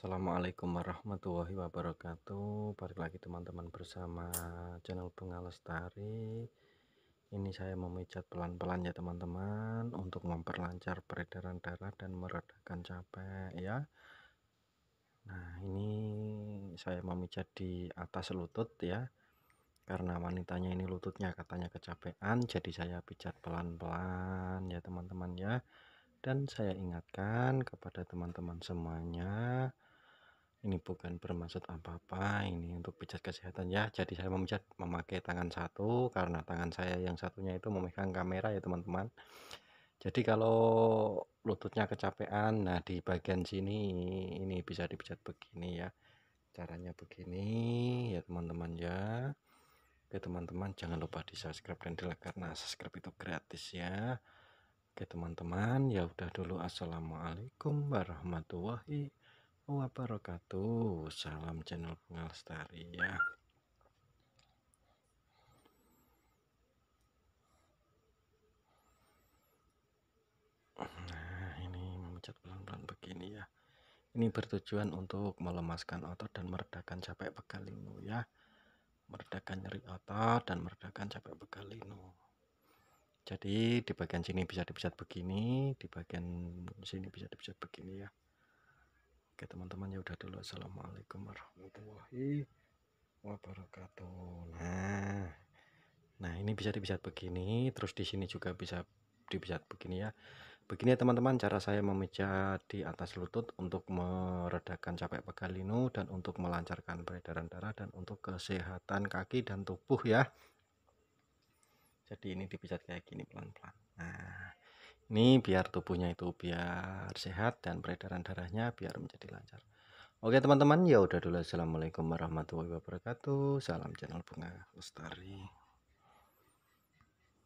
Assalamualaikum warahmatullahi wabarakatuh Balik lagi teman-teman bersama channel Bunga Lestari Ini saya memijat pelan-pelan ya teman-teman Untuk memperlancar peredaran darah dan meredakan capek ya Nah ini saya memijat di atas lutut ya Karena wanitanya ini lututnya katanya kecapean Jadi saya pijat pelan-pelan ya teman-teman ya dan saya ingatkan kepada teman-teman semuanya ini bukan bermaksud apa-apa ini untuk pijat kesehatan ya jadi saya memijat memakai tangan satu karena tangan saya yang satunya itu memegang kamera ya teman-teman jadi kalau lututnya kecapean nah di bagian sini ini bisa dipijat begini ya caranya begini ya teman-teman ya oke teman-teman jangan lupa di subscribe dan di like karena subscribe itu gratis ya oke teman-teman ya udah dulu assalamualaikum warahmatullahi wabarakatuh salam channel pengalestari ya nah ini memecat pelan-pelan begini ya ini bertujuan untuk melemaskan otot dan meredakan capek pegal linu ya meredakan nyeri otot dan meredakan capek pegal linu jadi di bagian sini bisa dipijat begini di bagian sini bisa dipijat begini ya Oke teman-teman ya udah dulu Assalamualaikum warahmatullahi wabarakatuh nah nah ini bisa dipijat begini terus di sini juga bisa dipijat begini ya begini ya teman-teman cara saya memijat di atas lutut untuk meredakan capek pegal lino dan untuk melancarkan peredaran darah dan untuk kesehatan kaki dan tubuh ya jadi ini dipijat kayak gini pelan-pelan nah ini biar tubuhnya itu biar sehat dan peredaran darahnya biar menjadi lancar. Oke teman-teman, ya udah dulu. Assalamualaikum warahmatullahi wabarakatuh. Salam channel Bunga Lestari.